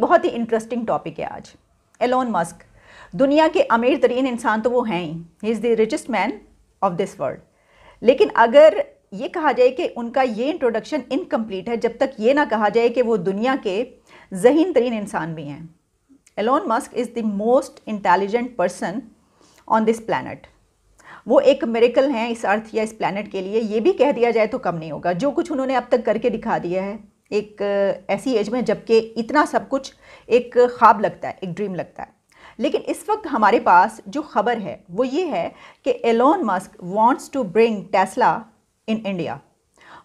बहुत ही interesting topic है आज एलोन मस्क दुनिया के अमीर तरीन इंसान तो वो हैं ही he is the richest man of this world लेकिन अगर ये कहा जाए कि उनका ये इंट्रोडक्शन इनकम्प्लीट है जब तक ये ना कहा जाए कि वो दुनिया के जहीन तरीन इंसान भी हैं Elon Musk is the most intelligent person on this planet वो एक मेरिकल हैं इस अर्थ या इस प्लानट के लिए ये भी कह दिया जाए तो कम नहीं होगा जो कुछ उन्होंने अब तक करके दिखा दिया है एक ऐसी एज में जबकि इतना सब कुछ एक ख्वाब लगता है एक ड्रीम लगता है लेकिन इस वक्त हमारे पास जो खबर है वो ये है कि Elon Musk wants to bring Tesla in India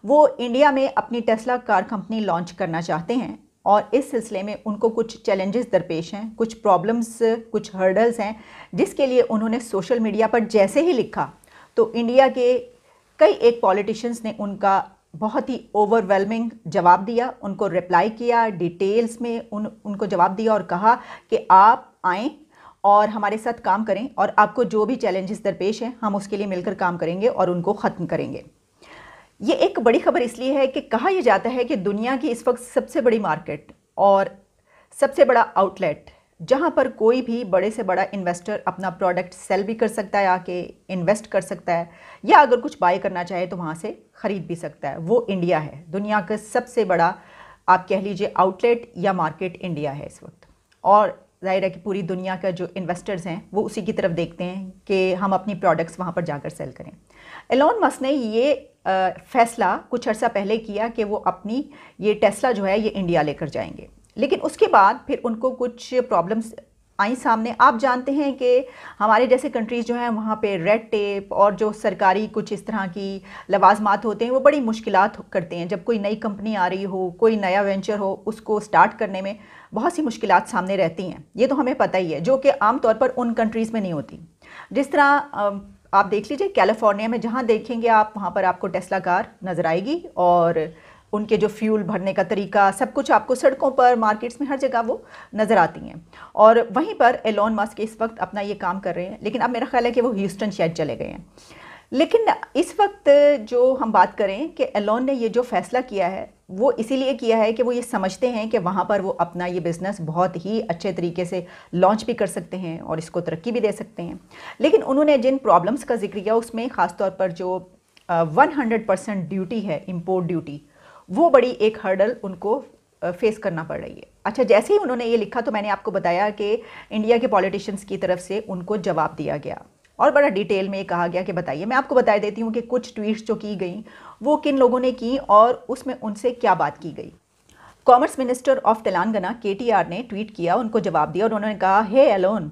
वो इंडिया में अपनी टेस्ला कार कंपनी लॉन्च करना चाहते हैं और इस सिलसिले में उनको कुछ चैलेंजेस दरपेश हैं कुछ प्रॉब्लम्स कुछ हर्डल्स हैं जिसके लिए उन्होंने सोशल मीडिया पर जैसे ही लिखा तो इंडिया के कई एक पॉलिटिशियंस ने उनका बहुत ही ओवरवेलमिंग जवाब दिया उनको रिप्लाई किया डिटेल्स में उन उनको जवाब दिया और कहा कि आप आएँ और हमारे साथ काम करें और आपको जो भी चैलेंजेस दरपेश हैं हम उसके लिए मिलकर काम करेंगे और उनको ख़त्म करेंगे ये एक बड़ी खबर इसलिए है कि कहा यह जाता है कि दुनिया की इस वक्त सबसे बड़ी मार्केट और सबसे बड़ा आउटलेट जहाँ पर कोई भी बड़े से बड़ा इन्वेस्टर अपना प्रोडक्ट सेल भी कर सकता है आके इन्वेस्ट कर सकता है या अगर कुछ बाय करना चाहे तो वहाँ से ख़रीद भी सकता है वो इंडिया है दुनिया का सबसे बड़ा आप कह लीजिए आउटलेट या मार्केट इंडिया है इस वक्त और जाहिर है कि पूरी दुनिया का जो इन्वेस्टर्स हैं वो उसी की तरफ देखते हैं कि हम अपनी प्रोडक्ट्स वहाँ पर जाकर सेल करें एलॉन मस ने ये फ़ैसला कुछ अर्सा पहले किया कि वो अपनी ये टेस्ला जो है ये इंडिया लेकर जाएंगे लेकिन उसके बाद फिर उनको कुछ प्रॉब्लम्स आई सामने आप जानते हैं कि हमारे जैसे कंट्रीज़ जो हैं वहाँ पे रेड टेप और जो सरकारी कुछ इस तरह की लवाजमात होते हैं वो बड़ी मुश्किल करते हैं जब कोई नई कंपनी आ रही हो कोई नया वेंचर हो उसको स्टार्ट करने में बहुत सी मुश्किल सामने रहती हैं ये तो हमें पता ही है जो कि आम तौर पर उन कंट्रीज़ में नहीं होती जिस तरह आप देख लीजिए कैलिफोर्निया में जहाँ देखेंगे आप वहाँ पर आपको टेस्ला कार नज़र आएगी और उनके जो फ्यूल भरने का तरीका सब कुछ आपको सड़कों पर मार्केट्स में हर जगह वो नज़र आती हैं और वहीं पर एलोन मस्क इस वक्त अपना ये काम कर रहे हैं लेकिन अब मेरा ख्याल है कि वो ह्यूस्टन शायद चले गए हैं लेकिन इस वक्त जो हम बात करें कि एलोन ने ये जो फैसला किया है वो इसीलिए किया है कि वो ये समझते हैं कि वहाँ पर वो अपना ये बिज़नेस बहुत ही अच्छे तरीके से लॉन्च भी कर सकते हैं और इसको तरक्की भी दे सकते हैं लेकिन उन्होंने जिन प्रॉब्लम्स का जिक्र किया उसमें ख़ासतौर पर जो वन हंड्रेड परसेंट ड्यूटी है इम्पोर्ट ड्यूटी वो बड़ी एक हर्डल उनको फेस करना पड़ रही है अच्छा जैसे ही उन्होंने ये लिखा तो मैंने आपको बताया कि इंडिया के पॉलिटिशियंस की तरफ से उनको जवाब दिया गया और बड़ा डिटेल में कहा गया कि बताइए मैं आपको बता देती हूँ कि कुछ ट्वीट्स जो की गई वो किन लोगों ने की और उसमें उनसे क्या बात की गई कॉमर्स मिनिस्टर ऑफ तेलंगाना के ने ट्वीट किया उनको जवाब दिया और उन्होंने कहा hey Elon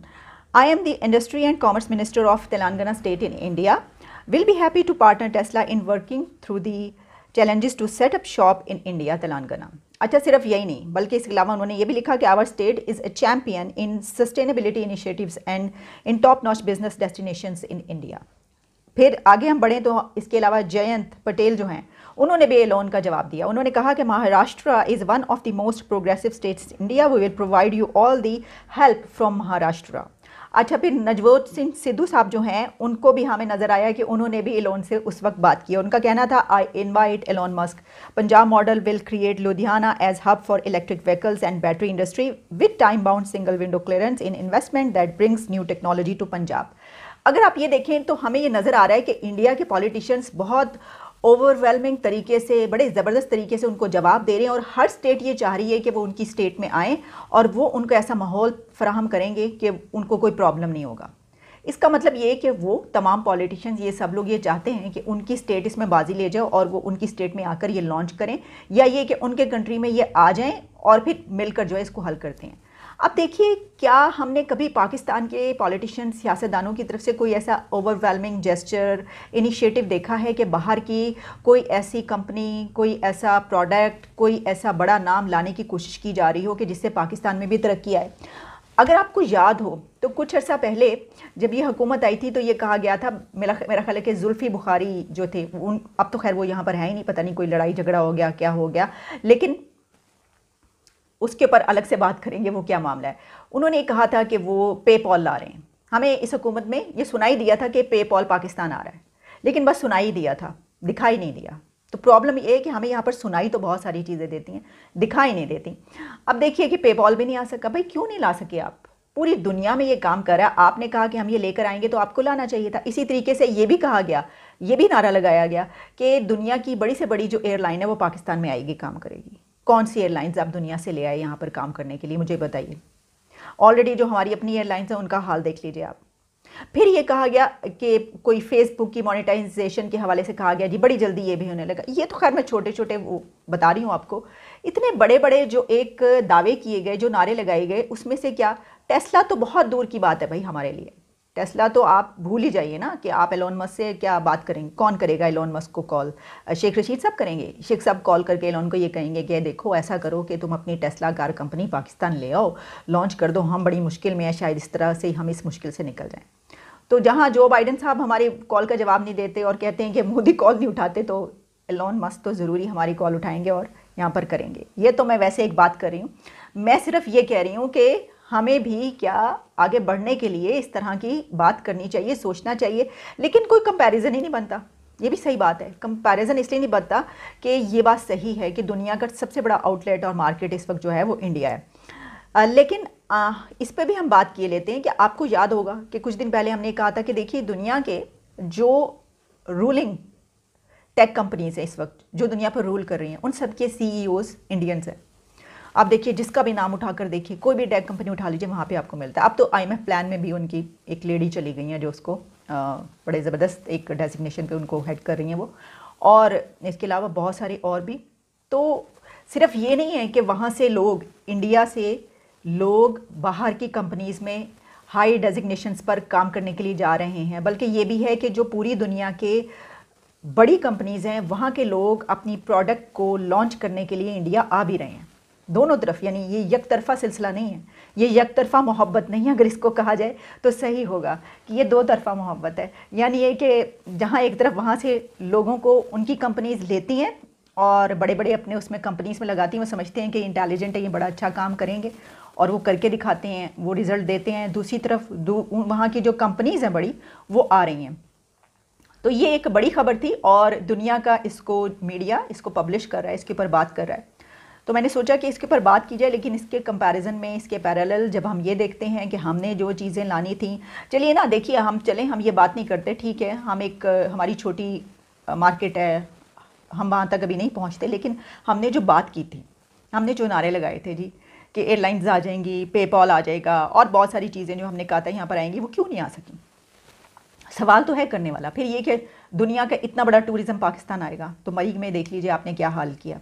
I am the industry and commerce minister of Telangana state in India will be happy to partner Tesla in working through the challenges to set up shop in India Telangana अच्छा सिर्फ यही नहीं बल्कि इसके अलावा उन्होंने ये भी लिखा कि our state is a champion in sustainability initiatives and in top notch business destinations in India फिर आगे हम बढ़ें तो इसके अलावा जयंत पटेल जो हैं उन्होंने भी ये लोन का जवाब दिया उन्होंने कहा कि Maharashtra is one of the most progressive states India we will provide you all the help from Maharashtra अच्छा फिर नजवोत सिंह सिद्धू साहब जो हैं उनको भी हमें नज़र आया कि उन्होंने भी एलोन से उस वक्त बात की उनका कहना था I invite Elon Musk Punjab model will create Ludhiana as hub for electric vehicles and battery industry with time bound single window clearance in investment that brings new technology to Punjab अगर आप ये देखें तो हमें ये नज़र आ रहा है कि इंडिया के पॉलिटिशियंस बहुत ओवरवेलमिंग तरीके से बड़े ज़बरदस्त तरीके से उनको जवाब दे रहे हैं और हर स्टेट ये चाह रही है कि वो उनकी स्टेट में आएँ और वो उनको ऐसा माहौल फ्राहम करेंगे कि उनको कोई प्रॉब्लम नहीं होगा इसका मतलब ये है कि वो तमाम पॉलिटिशियंस ये सब लोग ये चाहते हैं कि उनकी स्टेट इसमें बाजी ले जाए और वो उनकी स्टेट में आकर ये लॉन्च करें या ये कि उनके कंट्री में ये आ जाएं और फिर मिलकर जो है इसको हल करते हैं अब देखिए क्या हमने कभी पाकिस्तान के पॉलिटिशियन सियासतदानों की तरफ से कोई ऐसा ओवरवेलमिंग जेस्चर इनिशिएटिव देखा है कि बाहर की कोई ऐसी कंपनी कोई ऐसा प्रोडक्ट कोई ऐसा बड़ा नाम लाने की कोशिश की जा रही हो कि जिससे पाकिस्तान में भी तरक्की आए अगर आपको याद हो तो कुछ अर्सा पहले जब ये हुकूमत आई थी तो ये कहा गया था मेरा मेरा ख्याल है कि जुल्फ़ी बुखारी जो थे उन अब तो खैर वो यहाँ पर है ही नहीं पता नहीं कोई लड़ाई झगड़ा हो गया क्या हो गया लेकिन उसके ऊपर अलग से बात करेंगे वो क्या मामला है उन्होंने कहा था कि वो पे पॉल ला रहे हैं हमें इस हुकूमत में ये सुनाई दिया था कि पे पॉल पाकिस्तान आ रहा है लेकिन बस सुनाई दिया था दिखाई नहीं दिया तो प्रॉब्लम ये है कि हमें यहाँ पर सुनाई तो बहुत सारी चीज़ें देती हैं दिखाई नहीं देती अब देखिए कि पेपॉल भी नहीं आ सका भाई क्यों नहीं ला सके आप पूरी दुनिया में ये काम कर रहा है आपने कहा कि हम ये लेकर आएंगे तो आपको लाना चाहिए था इसी तरीके से ये भी कहा गया ये भी नारा लगाया गया कि दुनिया की बड़ी से बड़ी जो एयरलाइन है वो पाकिस्तान में आएगी काम करेगी कौन सी एयरलाइंस आप दुनिया से ले आए यहाँ पर काम करने के लिए मुझे बताइए ऑलरेडी जो हमारी अपनी एयरलाइंस हैं उनका हाल देख लीजिए आप फिर ये कहा गया कि कोई फेसबुक की मोनेटाइजेशन के हवाले से कहा गया जी बड़ी जल्दी ये भी होने लगा ये तो खैर मैं छोटे छोटे वो बता रही हूँ आपको इतने बड़े बड़े जो एक दावे किए गए जो नारे लगाए गए उसमें से क्या टेस्ला तो बहुत दूर की बात है भाई हमारे लिए टेस्ला तो आप भूल ही जाइए ना कि आप एलोन मस्क से क्या बात करेंगे कौन करेगा एलोन मस्क को कॉल शेख रशीद साहब करेंगे शेख साहब कॉल करके एलोन को ये कहेंगे कि देखो ऐसा करो कि तुम अपनी टेस्ला कार कंपनी पाकिस्तान ले आओ लॉन्च कर दो हम बड़ी मुश्किल में है शायद इस तरह से हम इस मुश्किल से निकल जाएँ तो जहाँ जो बाइडन साहब हमारे कॉल का जवाब नहीं देते और कहते हैं कि मोदी कॉल नहीं उठाते तो एलोन मस्क तो ज़रूरी हमारी कॉल उठाएंगे और यहाँ पर करेंगे ये तो मैं वैसे एक बात कर रही हूँ मैं सिर्फ ये कह रही हूँ कि हमें भी क्या आगे बढ़ने के लिए इस तरह की बात करनी चाहिए सोचना चाहिए लेकिन कोई कंपैरिजन ही नहीं बनता ये भी सही बात है कंपैरिजन इसलिए नहीं बनता कि ये बात सही है कि दुनिया का सबसे बड़ा आउटलेट और मार्केट इस वक्त जो है वो इंडिया है आ, लेकिन आ, इस पर भी हम बात किए लेते हैं कि आपको याद होगा कि कुछ दिन पहले हमने कहा था कि देखिए दुनिया के जो रूलिंग टेक कंपनीज हैं इस वक्त जो दुनिया पर रूल कर रही हैं उन सबके सी ई इंडियंस हैं आप देखिए जिसका भी नाम उठाकर देखिए कोई भी डेक कंपनी उठा लीजिए वहाँ पे आपको मिलता है अब तो आई प्लान में भी उनकी एक लेडी चली गई हैं जो उसको बड़े ज़बरदस्त एक डेजिग्नेशन पे उनको हेड कर रही हैं वो और इसके अलावा बहुत सारे और भी तो सिर्फ ये नहीं है कि वहाँ से लोग इंडिया से लोग बाहर की कंपनीज़ में हाई डेजिग्नेशंस पर काम करने के लिए जा रहे हैं बल्कि ये भी है कि जो पूरी दुनिया के बड़ी कंपनीज़ हैं वहाँ के लोग अपनी प्रोडक्ट को लॉन्च करने के लिए इंडिया आ भी रहे हैं दोनों तरफ यानी ये यक तरफा सिलसिला नहीं है ये यक तरफा मोहब्बत नहीं है अगर इसको कहा जाए तो सही होगा कि ये दो तरफा मोहब्बत है यानी ये कि जहाँ एक तरफ वहाँ से लोगों को उनकी कंपनीज़ लेती हैं और बड़े बड़े अपने उसमें कंपनीज़ में लगाती हैं वो समझते हैं कि इंटेलिजेंट है ये बड़ा अच्छा काम करेंगे और वो करके दिखाते हैं वो रिज़ल्ट देते हैं दूसरी तरफ दू, वहाँ की जो कंपनीज़ हैं बड़ी वो आ रही हैं तो ये एक बड़ी खबर थी और दुनिया का इसको मीडिया इसको पब्लिश कर रहा है इसके ऊपर बात कर रहा है तो मैंने सोचा कि इसके ऊपर बात की जाए लेकिन इसके कंपैरिजन में इसके पैरेलल जब हम ये देखते हैं कि हमने जो चीज़ें लानी थी चलिए ना देखिए हम चलें हम ये बात नहीं करते ठीक है हम एक हमारी छोटी मार्केट है हम वहाँ तक अभी नहीं पहुँचते लेकिन हमने जो बात की थी हमने जो नारे लगाए थे जी कि एयरलाइंस आ जाएंगी पेपॉल आ जाएगा और बहुत सारी चीज़ें जो हमने कहा था यहाँ पर आएंगी वो क्यों नहीं आ सकी सवाल तो है करने वाला फिर ये कि दुनिया का इतना बड़ा टूरिज़म पाकिस्तान आएगा तो मरीग में देख लीजिए आपने क्या हाल किया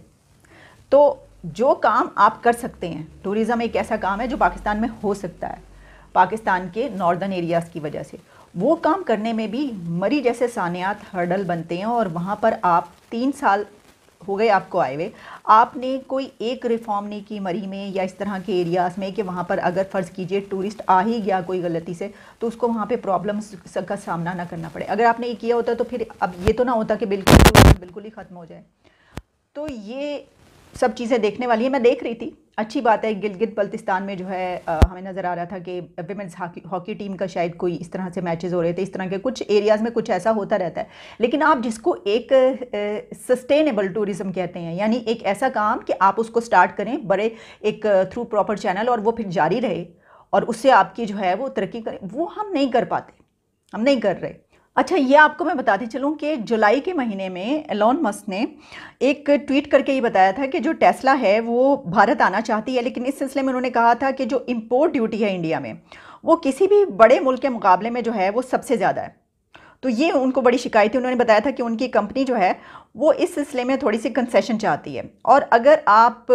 तो जो काम आप कर सकते हैं टूरिज़म एक ऐसा काम है जो पाकिस्तान में हो सकता है पाकिस्तान के नॉर्दर्न एरियाज़ की वजह से वो काम करने में भी मरी जैसे सानियात हर्डल बनते हैं और वहाँ पर आप तीन साल हो गए आपको आए हुए आपने कोई एक रिफॉर्म नहीं की मरी में या इस तरह के एरियाज़ में कि वहाँ पर अगर फ़र्ज़ कीजिए टूरिस्ट आ ही गया कोई गलती से तो उसको वहाँ पे प्रॉब्लम्स का सामना ना करना पड़े अगर आपने ये किया होता तो फिर अब ये तो ना होता कि बिल्कुल बिल्कुल ही ख़त्म हो जाए तो ये सब चीज़ें देखने वाली है मैं देख रही थी अच्छी बात है गिलगित बल्तिस्तान में जो है आ, हमें नज़र आ रहा था कि वेमेंस हॉकी टीम का शायद कोई इस तरह से मैचेस हो रहे थे इस तरह के कुछ एरियाज़ में कुछ ऐसा होता रहता है लेकिन आप जिसको एक सस्टेनेबल टूरिज़्म कहते हैं यानी एक ऐसा काम कि आप उसको स्टार्ट करें बड़े एक थ्रू प्रॉपर चैनल और वो फिर जारी रहे और उससे आपकी जो है वो तरक्की करें वो हम नहीं कर पाते हम नहीं कर रहे अच्छा ये आपको मैं बताती चलूँ कि जुलाई के महीने में एलोन मस्क ने एक ट्वीट करके ये बताया था कि जो टेस्ला है वो भारत आना चाहती है लेकिन इस सिलसिले में उन्होंने कहा था कि जो इम्पोर्ट ड्यूटी है इंडिया में वो किसी भी बड़े मुल्क के मुकाबले में जो है वो सबसे ज़्यादा है तो ये उनको बड़ी शिकायत थी उन्होंने बताया था कि उनकी कंपनी जो है वो इस सिलसिले में थोड़ी सी कंसेशन चाहती है और अगर आप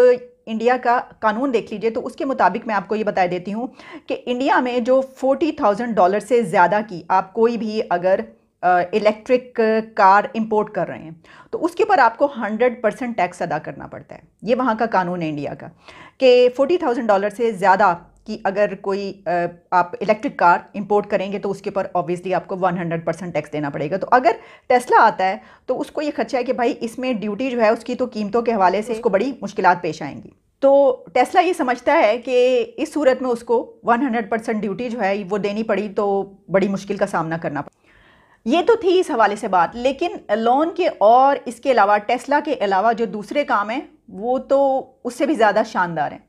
इंडिया का कानून देख लीजिए तो उसके मुताबिक मैं आपको ये बता देती हूँ कि इंडिया में जो फोर्टी थाउजेंड डॉलर से ज़्यादा की आप कोई भी अगर इलेक्ट्रिक कार इंपोर्ट कर रहे हैं तो उसके ऊपर आपको 100 परसेंट टैक्स अदा करना पड़ता है ये वहाँ का कानून है इंडिया का कि 40,000 डॉलर से ज़्यादा कि अगर कोई आप इलेक्ट्रिक कार इंपोर्ट करेंगे तो उसके ऊपर ऑब्वियसली आपको 100 परसेंट टैक्स देना पड़ेगा तो अगर टेस्ला आता है तो उसको ये खर्चा है कि भाई इसमें ड्यूटी जो है उसकी तो कीमतों के हवाले से इसको हम्म। बड़ी मुश्किल पेश आएंगी तो टेस्ला ये समझता है कि इस सूरत में उसको 100 परसेंट ड्यूटी जो है वो देनी पड़ी तो बड़ी मुश्किल का सामना करना पड़ा ये तो थी इस हवाले से बात लेकिन लोन के और इसके अलावा टेस्ला के अलावा जो दूसरे काम हैं वो तो उससे भी ज़्यादा शानदार हैं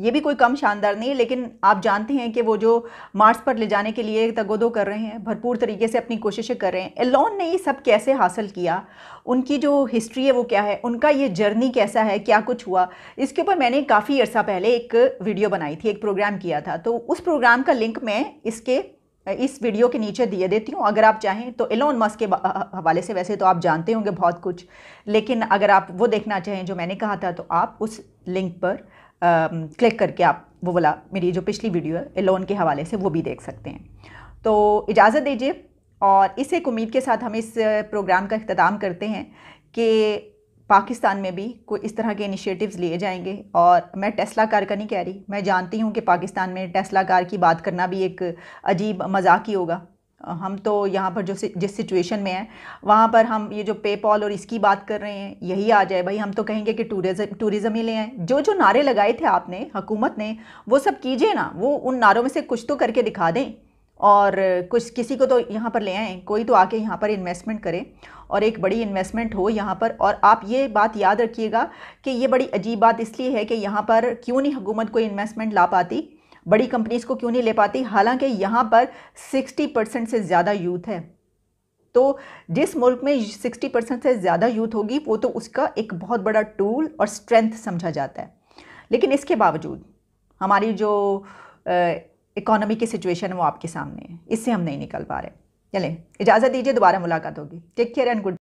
ये भी कोई कम शानदार नहीं है लेकिन आप जानते हैं कि वो जो मार्स पर ले जाने के लिए तगोदो कर रहे हैं भरपूर तरीके से अपनी कोशिशें कर रहे हैं एलोन ने ये सब कैसे हासिल किया उनकी जो हिस्ट्री है वो क्या है उनका ये जर्नी कैसा है क्या कुछ हुआ इसके ऊपर मैंने काफ़ी अर्सा पहले एक वीडियो बनाई थी एक प्रोग्राम किया था तो उस प्रोग्राम का लिंक मैं इसके इस वीडियो के नीचे दिए देती हूँ अगर आप चाहें तो एलोन मस्क के हवाले से वैसे तो आप जानते होंगे बहुत कुछ लेकिन अगर आप वो देखना चाहें जो मैंने कहा था तो आप उस लिंक पर क्लिक करके आप वो वाला मेरी जो पिछली वीडियो है लोन के हवाले से वो भी देख सकते हैं तो इजाज़त दीजिए और इस एक उम्मीद के साथ हम इस प्रोग्राम का अख्ताम करते हैं कि पाकिस्तान में भी कोई इस तरह के इनिशिएटिव्स लिए जाएंगे और मैं टेस्ला कार का नहीं कह रही मैं जानती हूँ कि पाकिस्तान में टेस्ला कार की बात करना भी एक अजीब मजाक ही होगा हम तो यहाँ पर जो जिस सिचुएशन में है वहाँ पर हम ये जो पे पॉल और इसकी बात कर रहे हैं यही आ जाए भाई हम तो कहेंगे कि टूरिज्म टूरिज़्म ही ले आए जो जो नारे लगाए थे आपने हुकूमत ने वो सब कीजिए ना वो उन नारों में से कुछ तो करके दिखा दें और कुछ किसी को तो यहाँ पर ले आए कोई तो आके यहाँ पर इन्वेस्टमेंट करे और एक बड़ी इन्वेस्टमेंट हो यहाँ पर और आप ये बात याद रखिएगा कि ये बड़ी अजीब बात इसलिए है कि यहाँ पर क्यों नहीं हुकूमत कोई इन्वेस्टमेंट ला पाती बड़ी कंपनीज़ को क्यों नहीं ले पाती हालांकि यहाँ पर 60 परसेंट से ज़्यादा यूथ है तो जिस मुल्क में 60 परसेंट से ज़्यादा यूथ होगी वो तो उसका एक बहुत बड़ा टूल और स्ट्रेंथ समझा जाता है लेकिन इसके बावजूद हमारी जो इकोनॉमी की सिचुएशन है वो आपके सामने है इससे हम नहीं निकल पा रहे चलें इजाज़त दीजिए दोबारा मुलाकात होगी टेक केयर एंड गुड